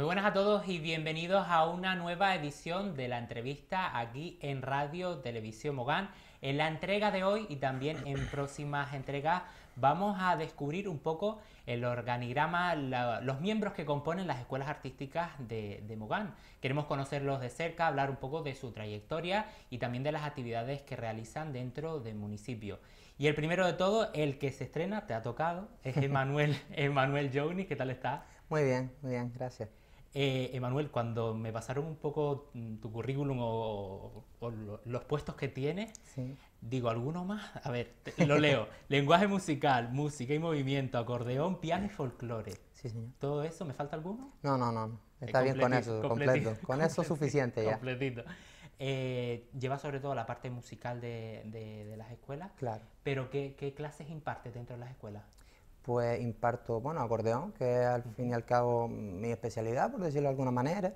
Muy buenas a todos y bienvenidos a una nueva edición de la entrevista aquí en Radio Televisión Mogán. En la entrega de hoy y también en próximas entregas vamos a descubrir un poco el organigrama, los miembros que componen las escuelas artísticas de, Mogán. Queremos conocerlos de cerca, hablar un poco de su trayectoria y también de las actividades que realizan dentro del municipio. Y el primero de todo, el que se estrena, te ha tocado, es Emanuel, Emanuel Jouni. ¿Qué tal está? Muy bien, muy bien, gracias. Eh, Emanuel, cuando me pasaron un poco mm, tu currículum o, los puestos que tienes, digo, ¿alguno más? A ver, lo leo. Lenguaje musical, música y movimiento, acordeón, piano y folclore. Sí, señor. ¿Todo eso? ¿Me falta alguno? No, no, no. Está bien con eso, completo. Con eso suficiente ya. Completito. Eh, lleva sobre todo la parte musical de, las escuelas. Claro. Pero ¿qué, ¿qué, clases imparte dentro de las escuelas? pues imparto, bueno, acordeón, que es al fin y al cabo mi especialidad, por decirlo de alguna manera,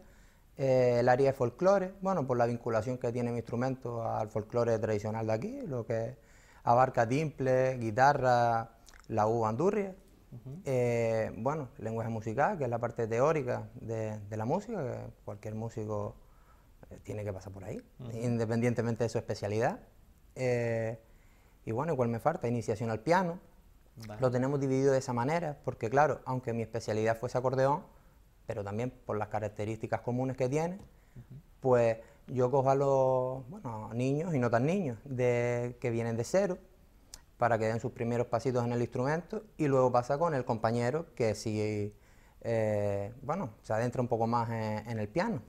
eh, el área de folclore, bueno, por la vinculación que tiene mi instrumento al folclore tradicional de aquí, lo que abarca timple, guitarra, la u andurria. Eh, bueno, lenguaje musical, que es la parte teórica de, la música, que cualquier músico eh, tiene que pasar por ahí, independientemente de su especialidad. y bueno, igual me falta iniciación al piano, lo tenemos dividido de esa manera, porque claro, aunque mi especialidad fuese acordeón, pero también por las características comunes que tiene, pues yo cojo a los niños y no tan niños, que vienen de cero, para que den sus primeros pasitos en el instrumento, y luego pasa con el compañero que sigue, eh, bueno, se adentra un poco más en, el piano.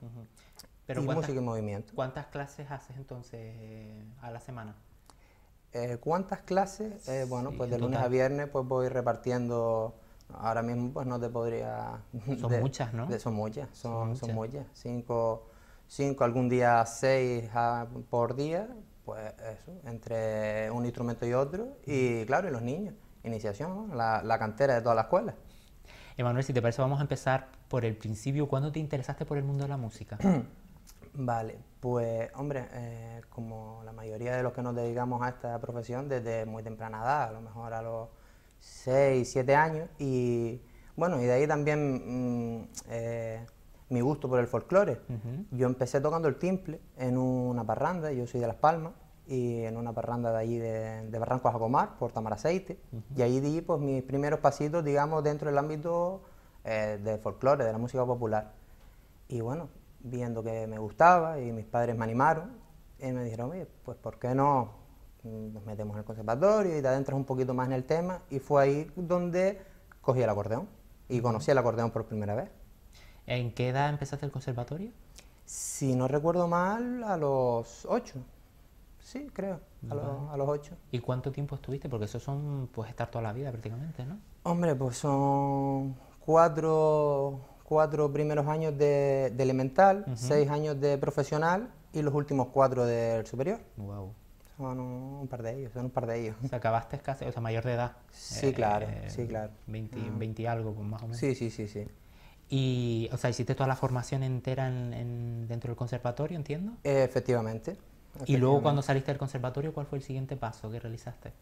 y música y movimiento. ¿Cuántas clases haces entonces eh, a la semana? Eh, ¿Cuántas clases? Eh, bueno, pues de lunes a viernes pues voy repartiendo. Ahora mismo pues no te podría... Son muchas, ¿no? De, son muchas, son, son, muchas. Cinco, cinco, algún día seis ah, por día, pues eso, entre un instrumento y otro. Y claro, y los niños, iniciación, la, la cantera de toda la escuela. Emanuel, si te parece, vamos a empezar por el principio. ¿Cuándo te interesaste por el mundo de la música? vale, pues hombre, eh, como la mayoría de los que nos dedicamos a esta profesión desde muy temprana edad, a lo mejor a los 6, 7 años, y bueno, y de ahí también mm, eh, mi gusto por el folclore. Yo empecé tocando el timple en una parranda, yo soy de Las Palmas, y en una parranda de ahí de, de a Jacomar, por Tamaraceite, y ahí di pues mis primeros pasitos, digamos, dentro del ámbito eh, de folclore, de la música popular. Y bueno, viendo que me gustaba y mis padres me animaron y me dijeron, pues ¿por qué no mm, nos metemos en el conservatorio y te adentras un poquito más en el tema? Y fue ahí donde cogí el acordeón y conocí el acordeón por primera vez. ¿En qué edad empezaste el conservatorio? Si no recuerdo mal, a los ocho. Sí, creo, a, los, a los ocho. ¿Y cuánto tiempo estuviste? Porque eso son, pues, estar toda la vida prácticamente, ¿no? Hombre, pues son cuatro cuatro primeros años de, elemental, seis años de profesional y los últimos cuatro del superior. Wow. Son un, par de ellos, son un par de ellos. O sea, acabaste casi, o sea, mayor de edad. Sí, eh, claro, eh, sí, claro. 20, mm. y algo, pues, más o menos. Sí, sí, sí, sí. Y, o sea, hiciste toda la formación entera dentro del conservatorio, entiendo. efectivamente, Y luego cuando saliste del conservatorio, ¿cuál fue el siguiente paso que realizaste?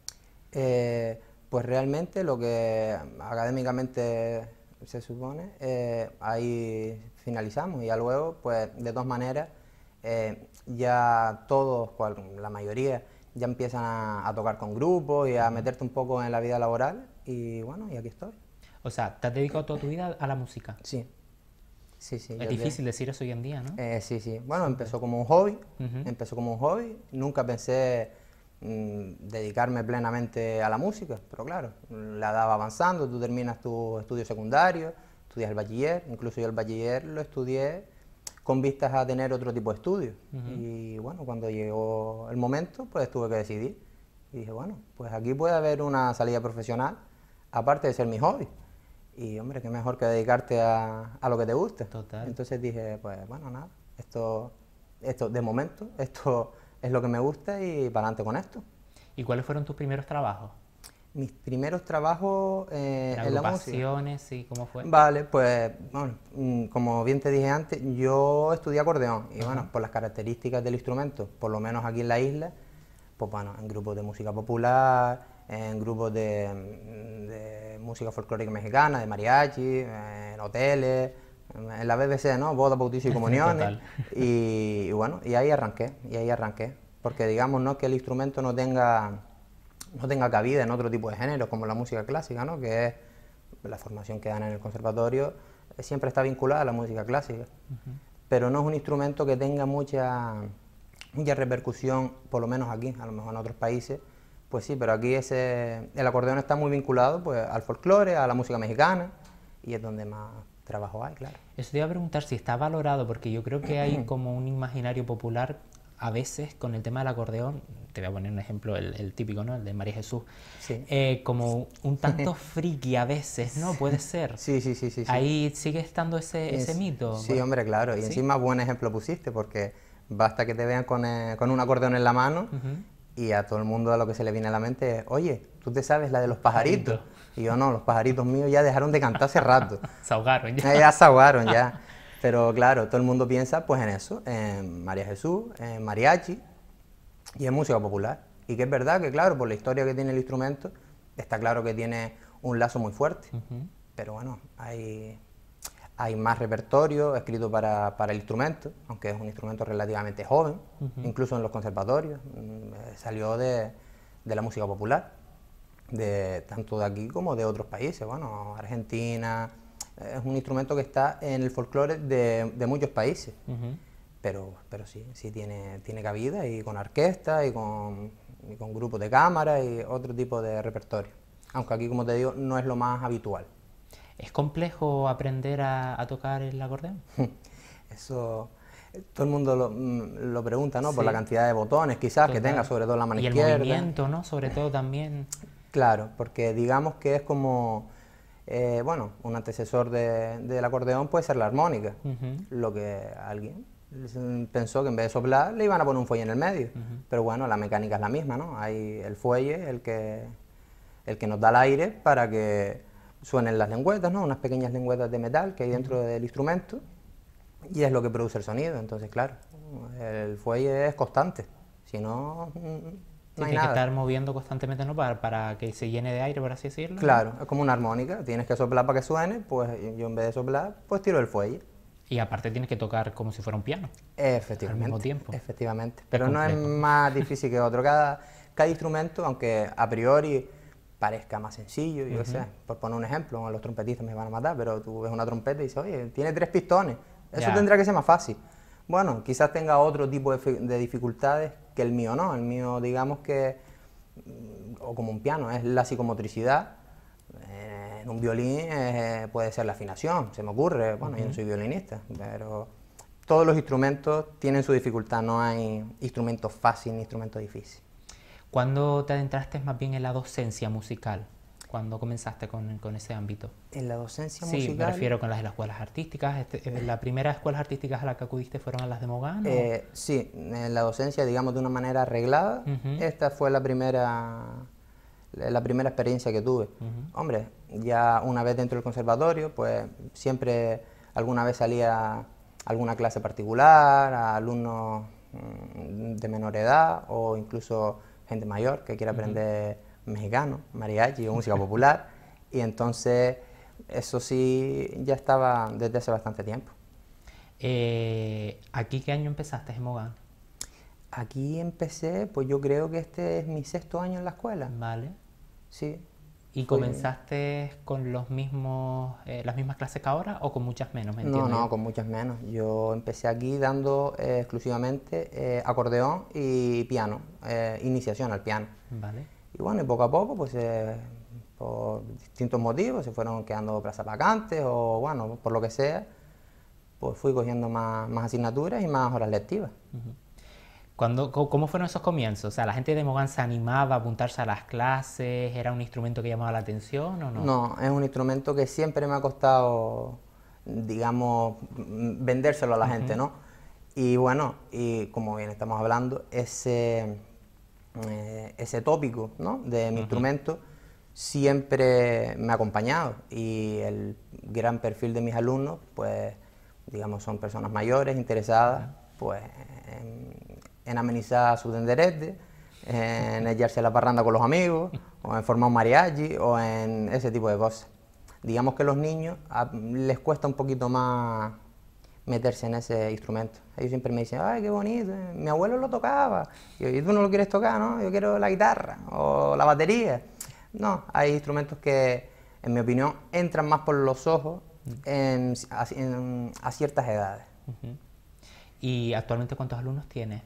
Eh, pues realmente lo que académicamente se supone, eh, ahí finalizamos y ya luego, pues de todas maneras, eh, ya todos, pues, la mayoría, ya empiezan a, tocar con grupos y a meterte un poco en la vida laboral y bueno, y aquí estoy. O sea, ¿te has dedicado toda tu vida a la música? Sí. Sí, sí, es difícil decir eso hoy en día, ¿no? Eh, sí, sí. Bueno, empezó como un hobby, empezó como un hobby. Nunca pensé Mm, dedicarme plenamente a la música, pero claro, la daba avanzando, tú terminas tu estudio secundario, estudias el bachiller, incluso yo el bachiller lo estudié con vistas a tener otro tipo de estudios. Y bueno, cuando llegó el momento, pues tuve que decidir. Y dije, bueno, pues aquí puede haber una salida profesional, aparte de ser mi hobby. Y hombre, qué mejor que dedicarte a, lo que te gusta. Entonces dije, pues bueno, nada, esto, esto de momento, esto es lo que me gusta y para adelante con esto. ¿Y cuáles fueron tus primeros trabajos? Mis primeros trabajos eh, en, la música. y cómo fue? Vale, pues, bueno, mm, como bien te dije antes, yo estudié acordeón y bueno, por las características del instrumento, por lo menos aquí en la isla, pues bueno, en grupos de música popular, en grupos de, mm, de música folclórica mexicana, de mariachi, eh, en hoteles, en la BBC, ¿no? Boda, bautizo y comuniones. y, bueno, y ahí arranqué, y ahí arranqué. Porque digamos, no que el instrumento no tenga, no tenga cabida en otro tipo de géneros, como la música clásica, ¿no? Que es la formación que dan en el conservatorio, eh, siempre está vinculada a la música clásica. Pero no es un instrumento que tenga mucha, mucha repercusión, por lo menos aquí, a lo mejor en otros países. Pues sí, pero aquí ese, el acordeón está muy vinculado pues, al folclore, a la música mexicana, y es donde más trabajo hay, claro. Eso te iba a preguntar si está valorado, porque yo creo que hay como un imaginario popular a veces con el tema del acordeón, te voy a poner un ejemplo, el, típico, ¿no? El de María Jesús, eh, como un tanto friki a veces, ¿no? Puede ser. Sí, sí, sí, sí. Ahí sigue estando ese, ese mito. Sí, hombre, claro. Y encima buen ejemplo pusiste, porque basta que te vean con, eh, un acordeón en la mano y a todo el mundo a lo que se le viene a la mente oye, tú te sabes la de los pajaritos. Y yo no, los pajaritos míos ya dejaron de cantar hace rato. se ahogaron ya. Eh, ya se ahogaron ya. Pero claro, todo el mundo piensa pues en eso, en María Jesús, en mariachi y en música popular. Y que es verdad que claro, por la historia que tiene el instrumento, está claro que tiene un lazo muy fuerte. Pero bueno, hay, más repertorio escrito para, el instrumento, aunque es un instrumento relativamente joven, incluso en los conservatorios, mm, eh, salió de, de la música popular tanto de aquí como de otros países, bueno, Argentina, eh, es un instrumento que está en el folclore de, muchos países, pero, pero sí, sí tiene, tiene cabida y con orquesta y con, con grupos de cámara y otro tipo de repertorio, aunque aquí, como te digo, no es lo más habitual. ¿Es complejo aprender a, tocar el acordeón? Eso todo el mundo lo, mm, pregunta, ¿no? Por la cantidad de botones quizás que tenga, sobre todo la mano izquierda. Y el movimiento, ¿no? Sobre todo también. Claro, porque digamos que es como, eh, bueno, un antecesor del acordeón puede ser la armónica, lo que alguien pensó que en vez de soplar le iban a poner un fuelle en el medio, pero bueno, la mecánica es la misma, ¿no? Hay el fuelle, el que, el que nos da el aire para que suenen las lengüetas, ¿no? Unas pequeñas lengüetas de metal que hay dentro del instrumento y es lo que produce el sonido, entonces claro, el fuelle es constante, si no mm, tienes que estar moviendo constantemente ¿no? para, para que se llene de aire, por así decirlo. Claro, es como una armónica, tienes que soplar para que suene, pues yo en vez de soplar, pues tiro el fuelle. Y aparte tienes que tocar como si fuera un piano. Efectivamente. Al mismo tiempo. Efectivamente. Pero no es más difícil que otro. Cada, cada instrumento, aunque a priori parezca más sencillo, yo por poner un ejemplo, los trompetistas me van a matar, pero tú ves una trompeta y dices, oye, tiene tres pistones, eso tendría tendrá que ser más fácil. Bueno, quizás tenga otro tipo de, de dificultades que el mío no, el mío digamos que, mm, o como un piano, es la psicomotricidad, eh, en un violín eh, puede ser la afinación, se me ocurre, bueno, yo no soy violinista, pero todos los instrumentos tienen su dificultad, no hay instrumento fácil ni instrumento difícil. ¿Cuándo te adentraste más bien en la docencia musical? cuando comenzaste con, con ese ámbito? ¿En la docencia musical? Sí, me refiero con las de las escuelas artísticas. Este, eh, ¿Las primeras escuelas artísticas a las que acudiste fueron a las de Mogán? Eh, sí, en la docencia, digamos, de una manera arreglada. Esta fue la primera, la primera experiencia que tuve. Hombre, ya una vez dentro del conservatorio, pues siempre alguna vez salía alguna clase particular, a alumnos mm, de menor edad o incluso gente mayor que quiere aprender mexicano, mariachi, música popular, y entonces eso sí ya estaba desde hace bastante tiempo. Eh, ¿Aquí qué año empezaste en Mogán? Aquí empecé, pues yo creo que este es mi sexto año en la escuela. Vale. Sí. ¿Y comenzaste con los mismos, eh, las mismas clases que ahora o con muchas menos? no, no, con muchas menos. Yo empecé aquí dando eh, exclusivamente acordeón y piano, iniciación al piano. Vale. Y bueno, y poco a poco, pues eh, por distintos motivos, se fueron quedando plazas vacantes o bueno, por lo que sea, pues fui cogiendo más, más asignaturas y más horas lectivas. Cuando, ¿Cómo fueron esos comienzos? O sea, ¿la gente de Mogán se animaba a apuntarse a las clases? ¿Era un instrumento que llamaba la atención o no? No, es un instrumento que siempre me ha costado, digamos, vendérselo a la gente, ¿no? Y bueno, y como bien estamos hablando, ese eh, ese tópico de mi instrumento siempre me ha acompañado y el gran perfil de mis alumnos, pues, digamos, son personas mayores, interesadas, pues, en, amenizar sus endereces, en echarse la parranda con los amigos, o en formar un mariachi, o en ese tipo de cosas. Digamos que los niños les cuesta un poquito más meterse en ese instrumento. Ellos siempre me dicen, ay, qué bonito, eh, mi abuelo lo tocaba. Y, yo, tú no lo quieres tocar, ¿no? Yo quiero la guitarra o la batería. No, hay instrumentos que, en mi opinión, entran más por los ojos a, ciertas edades. ¿Y actualmente cuántos alumnos tienes?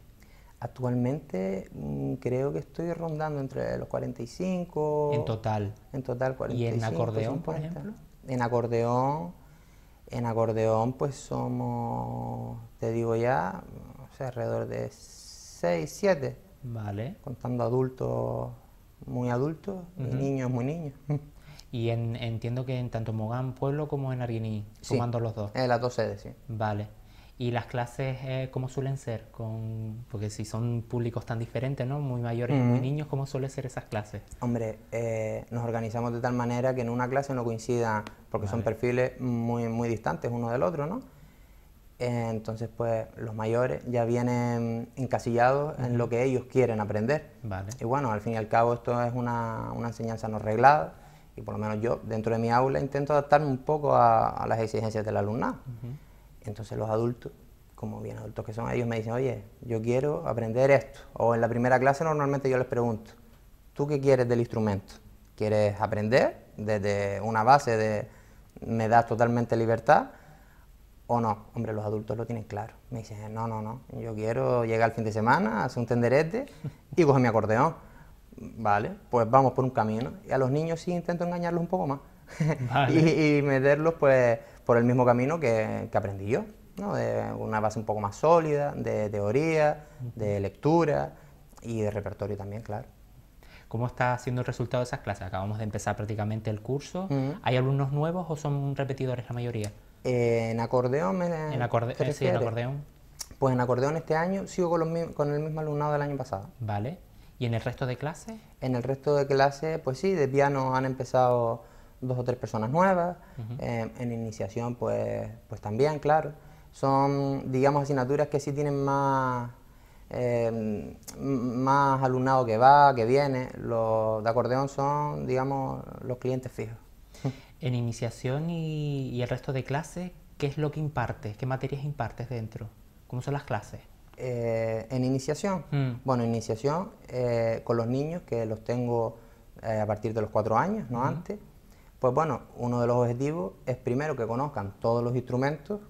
Actualmente mm, creo que estoy rondando entre los 45. ¿En total? En total, 45. ¿Y en acordeón, por ejemplo? En acordeón en acordeón, pues somos, te digo ya, alrededor de 6, 7. Vale. Contando adultos muy adultos y niños muy niños. Y entiendo que en tanto Mogán Pueblo como en Arguiní, sumando los dos. En eh, las dos sedes, sí. Vale y las clases eh, cómo suelen ser, con, porque si son públicos tan diferentes, ¿no? Muy mayores y muy niños, ¿cómo suelen ser esas clases? Hombre, eh, nos organizamos de tal manera que en una clase no coincida, porque son perfiles muy, muy distantes uno del otro, ¿no? Eh, entonces, pues los mayores ya vienen encasillados en lo que ellos quieren aprender. Vale. Y bueno, al fin y al cabo esto es una, una enseñanza no reglada y por lo menos yo dentro de mi aula intento adaptarme un poco a, las exigencias del alumnado. Entonces los adultos, como bien adultos que son ellos, me dicen, oye, yo quiero aprender esto. O en la primera clase normalmente yo les pregunto, ¿tú qué quieres del instrumento? ¿Quieres aprender desde una base de me das totalmente libertad? ¿O no? Hombre, los adultos lo tienen claro. Me dicen, no, no, no, yo quiero llegar el fin de semana, hacer un tenderete y coger mi acordeón. Vale, pues vamos por un camino. Y a los niños sí intento engañarlos un poco más. y meterlos pues por el mismo camino que, que aprendí yo, ¿no? de una base un poco más sólida, de teoría, de lectura y de repertorio también, claro. ¿Cómo está siendo el resultado de esas clases? Acabamos de empezar prácticamente el curso. ¿Hay alumnos nuevos o son repetidores la mayoría? Eh, en acordeón. en, eh, sí, en acordeón. Pues en acordeón este año sigo con, con el mismo alumnado del año pasado. Vale. ¿Y en el resto de clases? En el resto de clases, pues sí, de piano han empezado dos o tres personas nuevas, eh, en iniciación pues, pues también, claro. Son, digamos, asignaturas que sí tienen más, eh, más alumnado que va, que viene. Los de acordeón son, digamos, los clientes fijos. En iniciación y, el resto de clases, ¿qué es lo que impartes? ¿Qué materias impartes dentro? ¿Cómo son las clases? Eh, en iniciación, mm. bueno, iniciación con los niños que los tengo a partir de los cuatro años, no antes. Pues bueno, uno de los objetivos es primero que conozcan todos los instrumentos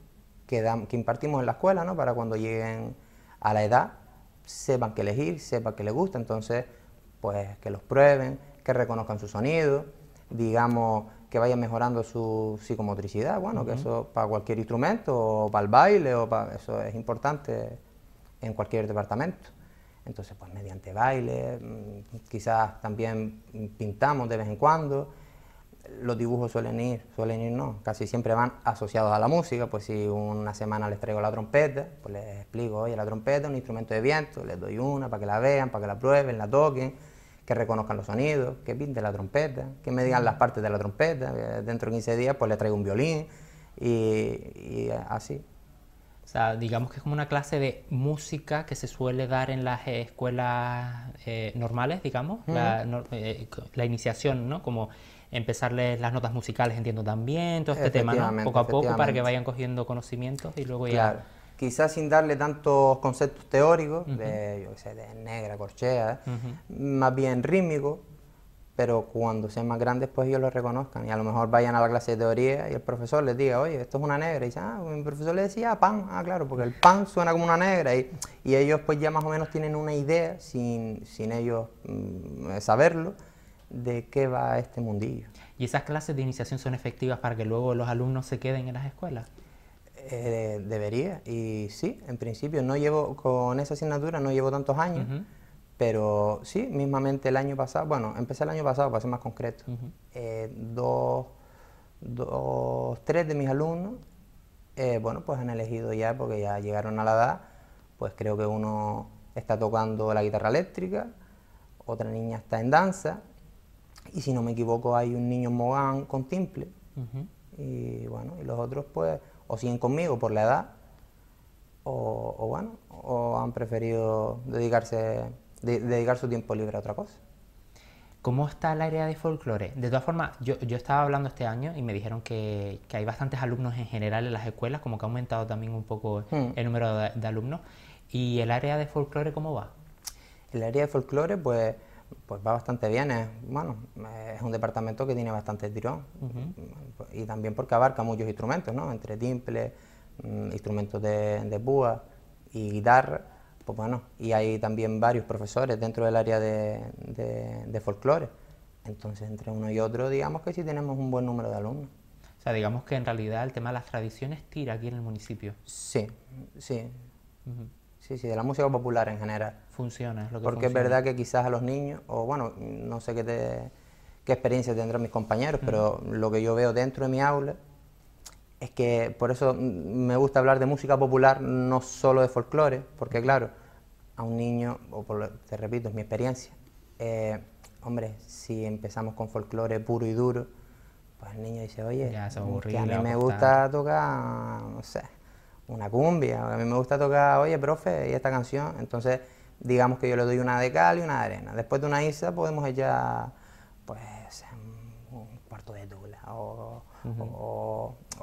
que, impartimos en la escuela, ¿no? para cuando lleguen a la edad sepan qué elegir, sepan qué les gusta, entonces pues que los prueben, que reconozcan su sonido, digamos que vayan mejorando su psicomotricidad, bueno, que eso para cualquier instrumento, o para el baile, o eso es importante en cualquier departamento. Entonces, pues mediante baile, mm, quizás también pintamos de vez en cuando, los dibujos suelen ir, suelen ir no, casi siempre van asociados a la música, pues si una semana les traigo la trompeta, pues les explico, oye, la trompeta es un instrumento de viento, les doy una para que la vean, para que la prueben, la toquen, que reconozcan los sonidos, que pinte la trompeta, que me digan las partes de la trompeta, eh, dentro de 15 días pues les traigo un violín y, así. O sea, digamos que es como una clase de música que se suele dar en las escuelas eh, normales, digamos, la, eh, la, iniciación, ¿no? Como empezarles las notas musicales, entiendo también, todo este tema, Poco a poco para que vayan cogiendo conocimientos y luego claro. quizás sin darle tantos conceptos teóricos, de, yo sé, de negra, corchea, más bien rítmico, pero cuando sean más grandes, pues ellos lo reconozcan. Y a lo mejor vayan a la clase de teoría y el profesor les diga, oye, esto es una negra. Y dice, ah, mi profesor le decía ah, pan, ah, claro, porque el pan suena como una negra. Y, ellos, pues ya más o menos tienen una idea sin, sin ellos mm, saberlo de qué va este mundillo. ¿Y esas clases de iniciación son efectivas para que luego los alumnos se queden en las escuelas? Eh, debería, y sí, en principio no llevo, con esa asignatura no llevo tantos años, pero sí, mismamente el año pasado, bueno, empecé el año pasado para ser más concreto, eh, dos, dos, tres de mis alumnos, eh, bueno, pues han elegido ya, porque ya llegaron a la edad, pues creo que uno está tocando la guitarra eléctrica, otra niña está en danza, y si no me equivoco, hay un niño Mogán con Timple. Y bueno, y los otros pues o siguen conmigo por la edad, o, o bueno, o han preferido dedicarse, dedicar su tiempo libre a otra cosa. ¿Cómo está el área de folclore? De todas formas, yo, estaba hablando este año y me dijeron que, que, hay bastantes alumnos en general en las escuelas, como que ha aumentado también un poco hmm. el número de, de, alumnos. ¿Y el área de folclore cómo va? El área de folclore, pues pues va bastante bien. Es, bueno, es un departamento que tiene bastante tirón y también porque abarca muchos instrumentos, ¿no? Entre timple mm, instrumentos de, de, y guitarra, pues bueno, y hay también varios profesores dentro del área de, de, folclore. Entonces, entre uno y otro, digamos que sí tenemos un buen número de alumnos. O sea, digamos que en realidad el tema de las tradiciones tira aquí en el municipio. Sí, sí. Sí, sí, de la música popular en general. Funciona, es lo que Porque es verdad que quizás a los niños, o bueno, no sé qué, qué experiencia tendrán mis compañeros, mm. pero lo que yo veo dentro de mi aula es que por eso me gusta hablar de música popular, no solo de folclore, porque claro, a un niño, o te repito, es mi experiencia, eh, hombre, si empezamos con folclore puro y duro, pues el niño dice, oye, que a mí me gusta tocar, no sé, una cumbia, a mí me gusta tocar, oye, profe, y esta canción, entonces digamos que yo le doy una de y una de arena. Después de una isa podemos echar, pues, em, un cuarto de duela o,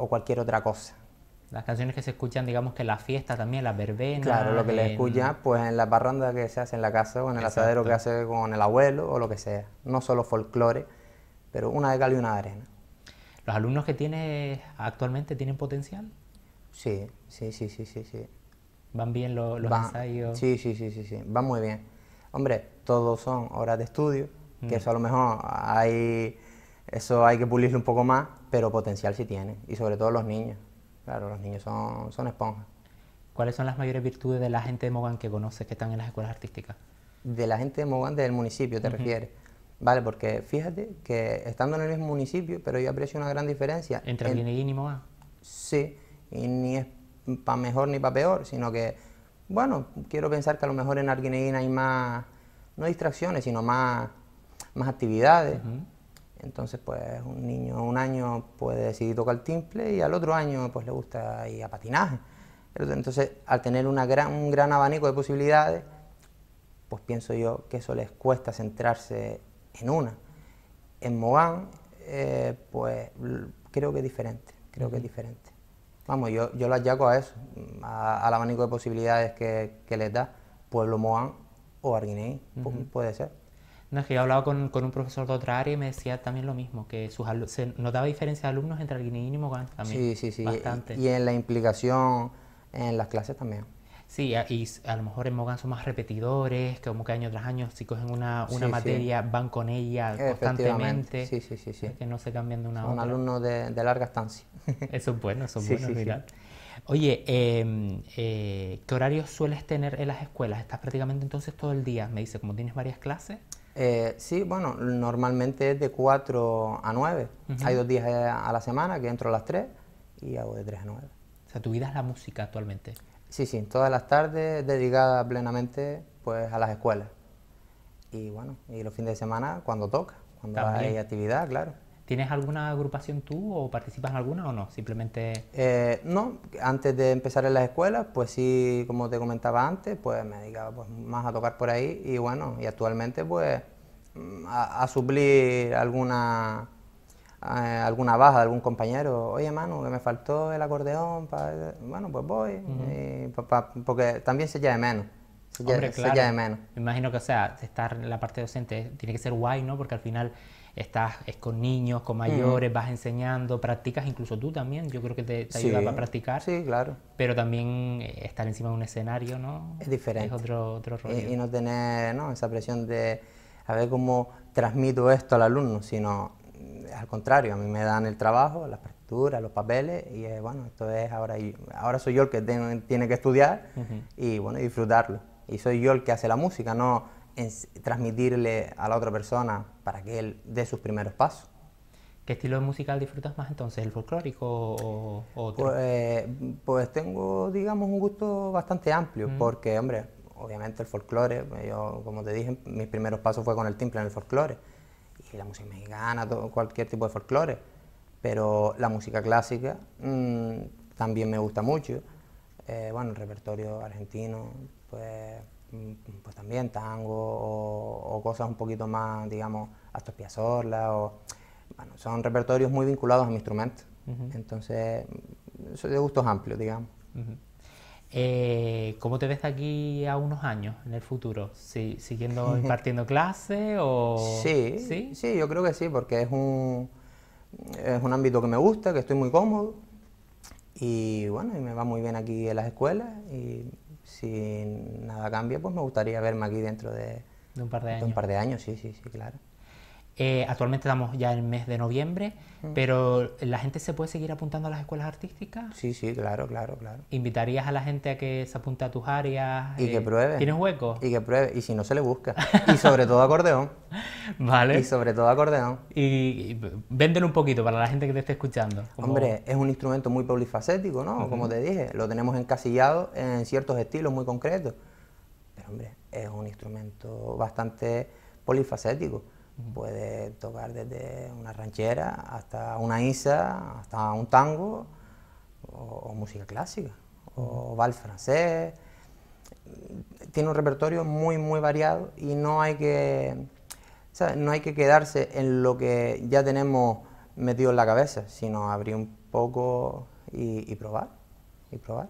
cualquier otra cosa las canciones que se escuchan, digamos que en la fiesta también, la verbenas. Claro, lo que le escuchan, pues en la parranda que se hace en la casa o en el asadero que hace con el abuelo o lo que sea. No solo folclore, pero una de y una de arena. ¿Los alumnos que tienes actualmente tienen potencial? Sí, sí, sí, sí, sí. ¿Van bien los ensayos? Sí, sí, sí, sí, sí, Van muy bien. Hombre, todos son horas de estudio, que mm. eso a lo mejor hay, eso hay que pulirlo un poco más, pero potencial sí tiene, y sobre todo los niños. Claro, los niños son, son esponjas. ¿Cuáles son las mayores virtudes de la gente de Mogán que conoces que están en las escuelas artísticas? De la gente de Mogán del municipio, te refieres. Vale, porque fíjate que estando en el mismo municipio, pero yo aprecio una gran diferencia. ¿Entre en... y Mogán? Sí, y ni es para mejor ni para peor, sino que, bueno, quiero pensar que a lo mejor en Argentina hay más, no distracciones, sino más, más actividades. Entonces, pues un niño un año puede decidir tocar el timple y al otro año pues le gusta ir a patinaje. Entonces, al tener gran, un gran abanico de posibilidades, pues pienso yo que eso les cuesta centrarse en una. En Mogán, eh, pues creo que es diferente, creo que es diferente. Vamos, yo, yo lo allaco a eso, al abanico de posibilidades que, que les da Pueblo moan o Arguineí, puede ser. No, es que yo hablaba con, con, un profesor de otra área y me decía también lo mismo, que sus se notaba diferencia de alumnos entre Arguineí y Moan también. Sí, sí, sí. Bastante. y en la implicación en las clases también. Sí, y a lo mejor en Mogan son más repetidores, que como que año tras año si cogen una, materia van con ella constantemente. Sí, sí, sí, sí. Que no se cambian de una a otra. Son alumnos de, larga estancia. Eso es bueno, eso es bueno, Oye, em, eh, ¿qué horario sueles tener en las escuelas? ¿Estás prácticamente entonces todo el día? Me dice, como tienes varias clases. Eh, sí, bueno, normalmente es de 4 a 9. Hay dos días eh, a la semana que entro a las 3 y hago de 3 a 9. O sea, ¿tu vida es la música actualmente? Sí, sí, todas las tardes dedicada plenamente pues, a las escuelas. Y bueno, y los fines de semana cuando toca, cuando hay actividad, claro. ¿Tienes alguna agrupación tú o participas en alguna o no? Simplemente... Eh, no, antes de empezar en las escuelas, pues sí, como te comentaba antes, pues me dedicaba pues, más a tocar por ahí y bueno, y actualmente pues mm, a, a suplir alguna eh, alguna baja de algún compañero, oye mano, que me faltó el acordeón, para... bueno, pues voy, porque también se echa de menos. Se menos. Me imagino que, o sea, estar en la parte docente tiene que ser guay, ¿no? Porque al final estás es con niños, con mayores, vas enseñando, practicas incluso tú también, yo creo que te, ayuda para practicar. Sí, claro. Pero también eh, estar encima de un escenario, ¿no? Es diferente. Es otro, otro rollo. Y, no tener esa presión de a ver cómo transmito esto al alumno, sino al contrario, a mí me dan el trabajo, las apertura, los papeles y bueno, esto es ahora, ahora soy yo el que tiene que estudiar y bueno, disfrutarlo. Y soy yo el que hace la música, no transmitirle a la otra persona para que él dé sus primeros pasos. ¿Qué estilo musical disfrutas más entonces, el folclórico o, otro? Pues, pues, tengo, digamos, un gusto bastante amplio, porque, hombre, obviamente el folclore, yo, como te dije, mis primeros pasos fue con el timbre en el folclore y la música mexicana, todo, cualquier tipo de folclore, pero la música clásica mm, también me gusta mucho. Eh, bueno, el repertorio argentino, pues, mm, pues también tango o, cosas un poquito más, digamos, hasta Piazzolla o... Bueno, son repertorios muy vinculados a mi instrumento, entonces mm, soy de gustos amplios, digamos. Eh, ¿Cómo te ves aquí a unos años en el futuro? ¿Siguiendo impartiendo clases o...? Sí, sí, sí, yo creo que sí, porque es un, es un ámbito que me gusta, que estoy muy cómodo y bueno, y me va muy bien aquí en las escuelas y si nada cambia, pues me gustaría verme aquí dentro de, un par de años. De un par de años, sí, sí, sí, claro. Eh, actualmente estamos ya en el mes de noviembre, mm. pero ¿la gente se puede seguir apuntando a las escuelas artísticas? Sí, sí, claro, claro, claro. ¿Invitarías a la gente a que se apunte a tus áreas? Y que eh, pruebe. ¿Tienes hueco? Y que pruebe, y si no se le busca. y sobre todo acordeón. Vale. Y sobre todo acordeón. Y, y un poquito para la gente que te esté escuchando. Hombre, es un instrumento muy polifacético, ¿no? Como te dije, lo tenemos encasillado en ciertos estilos muy concretos. Pero, hombre, es un instrumento bastante polifacético Puede tocar desde una ranchera hasta una isa, hasta un tango, o, música clásica, o vals francés. Tiene un repertorio muy, muy variado y no hay que, No hay que quedarse en lo que ya tenemos metido en la cabeza, sino abrir un poco y probar, y probar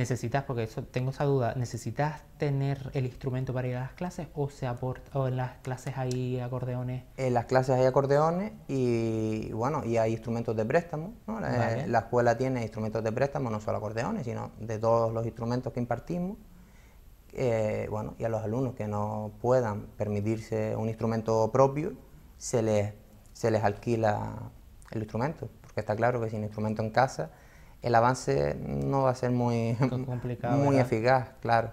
necesitas, porque eso, tengo esa duda, ¿necesitas tener el instrumento para ir a las clases o se aporta, o en las clases hay acordeones? En las clases hay acordeones y bueno, y hay instrumentos de préstamo, La escuela tiene instrumentos de préstamo, no solo acordeones, sino de todos los instrumentos que impartimos. Eh, bueno, y a los alumnos que no puedan permitirse un instrumento propio, se les, se les alquila el instrumento, porque está claro que sin instrumento en casa el avance no va a ser muy, complicado, muy eficaz, claro.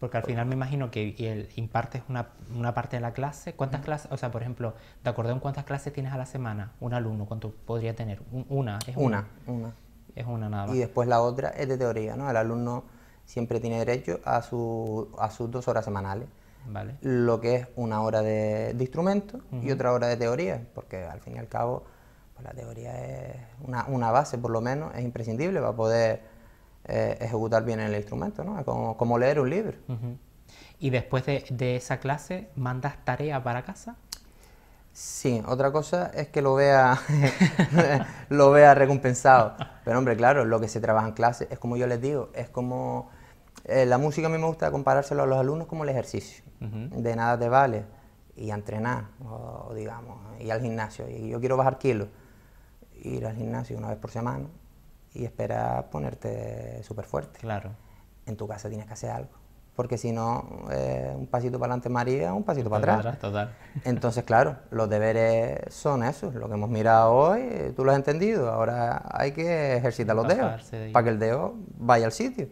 Porque al final me imagino que el, impartes una, una, parte de la clase. ¿Cuántas clases? O sea, por ejemplo, de acuerdo en ¿cuántas clases tienes a la semana? Un alumno, ¿cuánto podría tener? una, es una. Una, Es una nada Y después la otra es de teoría, ¿no? El alumno siempre tiene derecho a, sus dos horas semanales. Vale. Lo que es una hora de, instrumento y otra hora de teoría, porque al fin y al cabo pues la teoría es una, base, por lo menos, es imprescindible para poder eh, ejecutar bien el instrumento, ¿no? como, leer un libro. ¿Y después de, esa clase mandas tarea para casa? Sí, otra cosa es que lo vea, lo vea recompensado. Pero hombre, claro, lo que se trabaja en clase es como yo les digo, es como... Eh, la música a mí me gusta comparárselo a los alumnos como el ejercicio. De nada te vale y entrenar, o, digamos, y al gimnasio, y yo quiero bajar kilos ir al gimnasio una vez por semana y espera ponerte súper fuerte. Claro. En tu casa tienes que hacer algo. Porque si no, eh, un pasito para adelante María, un pasito para atrás. Total. Entonces, claro, los deberes son esos. Lo que hemos mirado hoy, tú lo has entendido. Ahora hay que ejercitar los dedos para que el dedo vaya al sitio.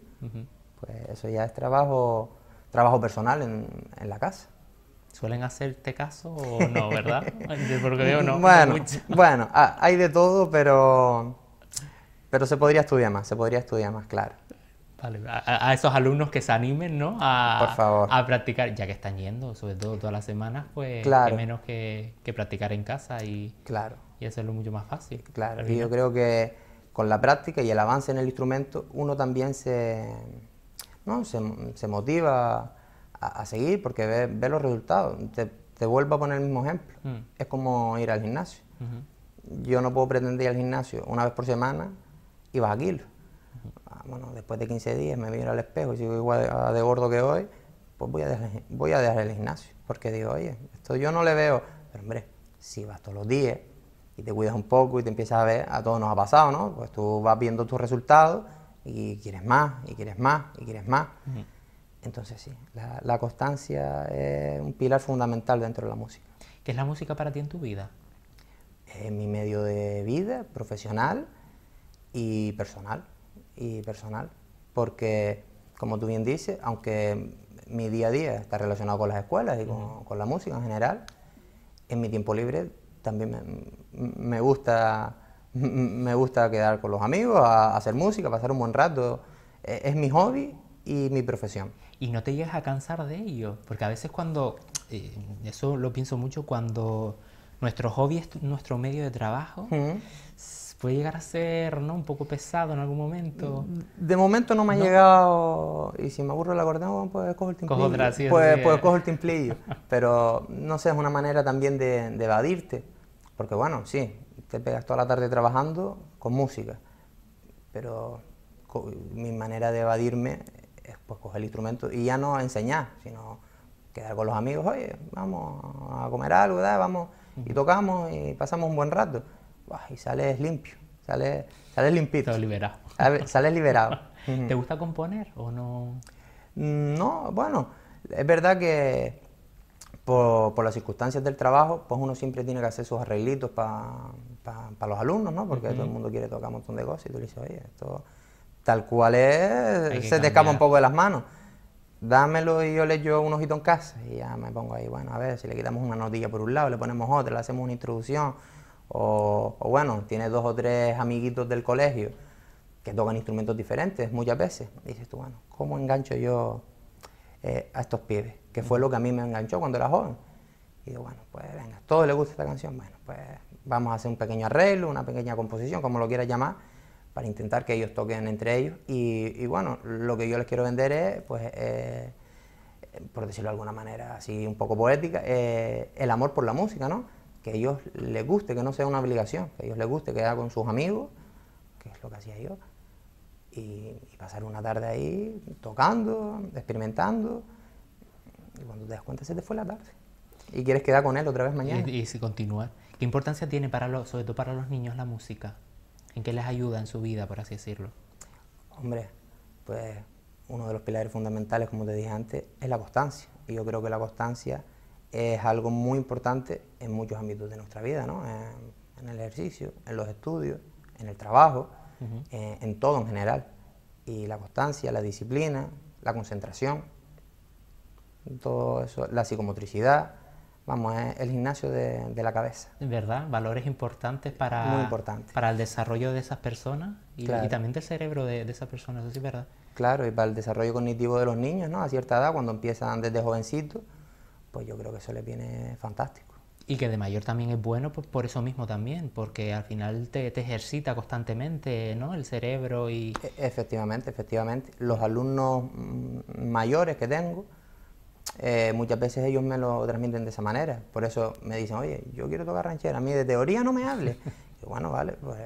Pues eso ya es trabajo, trabajo personal en la casa. ¿Suelen hacerte caso o no, verdad? Porque digo, no. Bueno, bueno ah, hay de todo, pero, pero se podría estudiar más, se podría estudiar más, claro. a, esos alumnos que se animen, ¿no? A, Por favor. A practicar, ya que están yendo, sobre todo todas las semanas, pues claro. menos que, practicar en casa y, claro. y hacerlo mucho más fácil. Claro, y yo creo que con la práctica y el avance en el instrumento, uno también se, se, se motiva a, seguir porque ve, los resultados. Te, vuelvo a poner el mismo ejemplo. Mm. Es como ir al gimnasio. Yo no puedo pretender ir al gimnasio una vez por semana y vas a kilos. Ah, bueno, después de 15 días me miro al espejo y sigo igual de, gordo que hoy, pues voy a, dejar, voy a dejar el gimnasio. Porque digo, oye, esto yo no le veo. Pero hombre, si vas todos los días y te cuidas un poco y te empiezas a ver, a todos nos ha pasado, ¿no? Pues tú vas viendo tus resultados y quieres más, y quieres más, y quieres más. Entonces sí, la, constancia es un pilar fundamental dentro de la música. ¿Qué es la música para ti en tu vida? Es mi medio de vida, profesional y personal. Y personal. Porque, como tú bien dices, aunque mi día a día está relacionado con las escuelas y con, la música en general, en mi tiempo libre también me, gusta me gusta quedar con los amigos, hacer música, pasar un buen rato. E, es mi hobby y mi profesión. Y no te llegas a cansar de ello, porque a veces cuando, eh, eso lo pienso mucho, cuando nuestro hobby es nuestro medio de trabajo, puede llegar a ser ¿no? un poco pesado en algún momento. Mm, de momento no me ha llegado, y si me aburro la acordeón, pues cojo el timplillo. pues, pues cojo el timplillo, pero no sé, es una manera también de, de evadirte, porque bueno, sí, te pegas toda la tarde trabajando con música, pero mi manera de evadirme pues coger el instrumento y ya no enseñar, sino quedar con los amigos, oye, vamos a comer algo, ¿verdad? vamos y tocamos y pasamos un buen rato. y sales limpio, sales, sales limpito. liberado. Sales, liberado. ¿Te gusta componer o no? Mm, no, bueno, es verdad que por, las circunstancias del trabajo, pues uno siempre tiene que hacer sus arreglitos para los alumnos, ¿no? Porque todo el mundo quiere tocar un montón de cosas y tú le dices, oye, esto tal cual es, se te escapa un poco de las manos. Dámelo y yo le echo un ojito en casa. Y ya me pongo ahí, bueno, a ver, si le quitamos una notilla por un lado, le ponemos otra, le hacemos una introducción. O, bueno, tiene dos o tres amiguitos del colegio que tocan instrumentos diferentes muchas veces. dices tú, bueno, ¿cómo engancho yo eh, a estos pibes? Que fue lo que a mí me enganchó cuando era joven. Y digo, bueno, pues venga, a todos les gusta esta canción, bueno, pues vamos a hacer un pequeño arreglo, una pequeña composición, como lo quieras llamar para intentar que ellos toquen entre ellos. Y, bueno, lo que yo les quiero vender es, pues, eh, por decirlo de alguna manera así un poco poética, eh, el amor por la música, ¿no? Que a ellos les guste, que no sea una obligación, que a ellos les guste quedar con sus amigos, que es lo que hacía yo, y, pasar una tarde ahí tocando, experimentando, y cuando te das cuenta se te fue la tarde. Y quieres quedar con él otra vez mañana. Y, si continúa. ¿Qué importancia tiene, para los, sobre todo para los niños, la música? ¿En qué les ayuda en su vida, por así decirlo? Hombre, pues uno de los pilares fundamentales, como te dije antes, es la constancia. Y yo creo que la constancia es algo muy importante en muchos ámbitos de nuestra vida, ¿no? En, el ejercicio, en los estudios, en el trabajo, eh, en todo en general. Y la constancia, la disciplina, la concentración, todo eso, la psicomotricidad, vamos, es el gimnasio de, la cabeza. ¿Verdad? Valores importantes para, importante. para el desarrollo de esas personas y, también del cerebro de, esas personas, eso sí, ¿verdad? Claro, y para el desarrollo cognitivo de los niños, ¿no? A cierta edad, cuando empiezan desde jovencito, pues yo creo que eso les viene fantástico. Y que de mayor también es bueno pues, por eso mismo también, porque al final te, ejercita constantemente, ¿no? El cerebro y... E-, efectivamente, efectivamente. Los alumnos mm, mayores que tengo, eh, muchas veces ellos me lo transmiten de esa manera. Por eso me dicen, oye, yo quiero tocar ranchera, a mí de teoría no me hables. bueno, vale, pues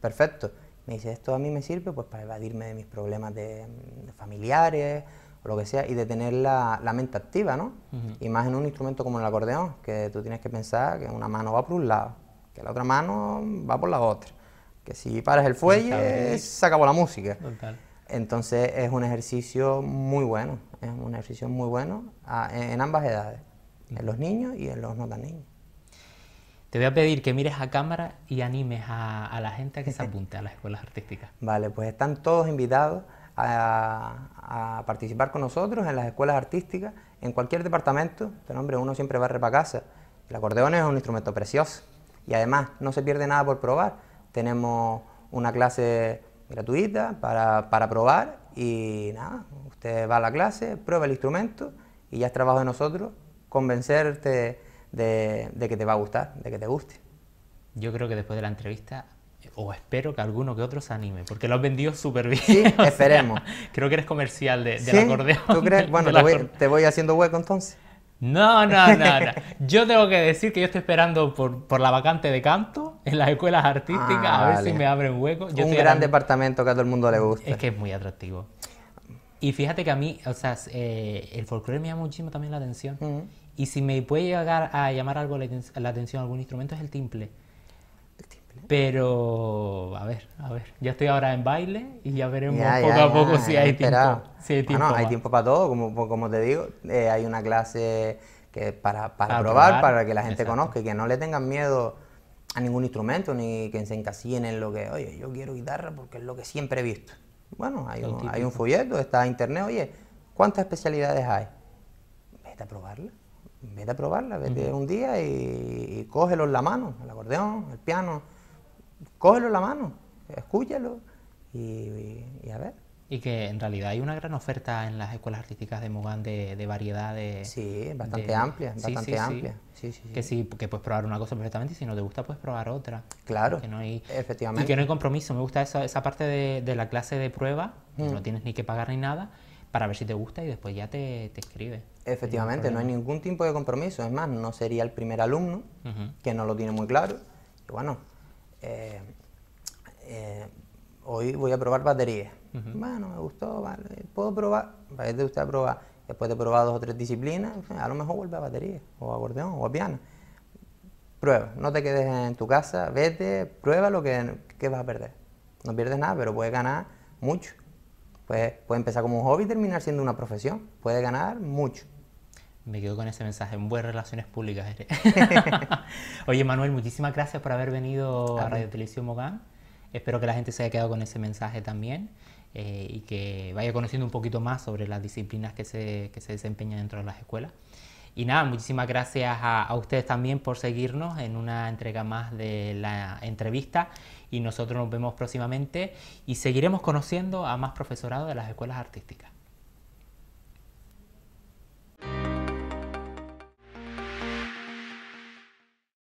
perfecto. Me dice, esto a mí me sirve pues para evadirme de mis problemas de, familiares o lo que sea y de tener la, la mente activa, ¿no? Y más en un instrumento como el acordeón, que tú tienes que pensar que una mano va por un lado, que la otra mano va por la otra, que si paras el fuelle se acabó la música. Total. Entonces es un ejercicio muy bueno, es un ejercicio muy bueno ah, en ambas edades, en los niños y en los no tan niños. Te voy a pedir que mires a cámara y animes a, la gente a que se apunte a las escuelas artísticas. Vale, pues están todos invitados a, participar con nosotros en las escuelas artísticas, en cualquier departamento. Pero este nombre uno siempre va a casa. El acordeón es un instrumento precioso y además no se pierde nada por probar. Tenemos una clase gratuita para, para probar y nada, usted va a la clase, prueba el instrumento y ya es trabajo de nosotros convencerte de, que te va a gustar, de que te guste. Yo creo que después de la entrevista, o espero que alguno que otro se anime, porque lo has vendido súper bien. Sí, esperemos. creo que eres comercial de, acordeón. ¿Tú crees? Bueno, te voy haciendo hueco entonces. No, no, no, Yo tengo que decir que yo estoy esperando por, por la vacante de canto en las escuelas artísticas, a ah, ver si me abren hueco. Un gran departamento que a todo el mundo le gusta. Es que es muy atractivo. Y fíjate que a mí, o sea, eh, el folclore me llama muchísimo también la atención. Y si me puede llegar a llamar algo la, la atención algún instrumento es el timple. Pero, a ver, a ver, ya estoy ahora en baile y ya veremos poco a poco si, hay tiempo, si, hay tiempo, hay tiempo para todo, como, pues, como te digo, eh, hay una clase que para, para probar, para que la gente conozca y que no le tengan miedo a ningún instrumento ni que se encasillen en lo que, oye, yo quiero guitarra porque es lo que siempre he visto. Bueno, hay, un, hay un folleto, está en internet, oye, ¿cuántas especialidades hay? Vete a probarla vete a probarla, vete un día y, y, cógelo en la mano, el acordeón, el piano cógelo en la mano, escúchalo y, a ver. Y que en realidad hay una gran oferta en las escuelas artísticas de Mugán de, variedades. variedad de... Sí, bastante amplia, bastante amplia. Que sí, que puedes probar una cosa perfectamente y si no te gusta puedes probar otra. Claro, que no hay, efectivamente. que no hay compromiso, me gusta esa, esa parte de, la clase de prueba, mm. no tienes ni que pagar ni nada, para ver si te gusta y después ya te, te escribe. Efectivamente, no hay, ningún tipo de compromiso. Es más, no sería el primer alumno que no lo tiene muy claro. Y bueno, eh, eh, hoy voy a probar batería. Bueno, me gustó, puedo probar, a te gusta probar. Después de probar dos o tres disciplinas, pues, a lo mejor vuelve a batería, o a acordeón, o a piano. Prueba, no te quedes en tu casa, vete, prueba lo que, vas a perder. No pierdes nada, pero puedes ganar mucho. Puedes, puede empezar como un hobby y terminar siendo una profesión. Puedes ganar mucho. Me quedo con ese mensaje, en buenas relaciones públicas. Oye, Manuel, muchísimas gracias por haber venido a Radio Televisión Mogán. Espero que la gente se haya quedado con ese mensaje también eh, y que vaya conociendo un poquito más sobre las disciplinas que se, que se desempeñan dentro de las escuelas. Y nada, muchísimas gracias a, a ustedes también por seguirnos en una entrega más de la entrevista y nosotros nos vemos próximamente y seguiremos conociendo a más profesorado de las escuelas artísticas.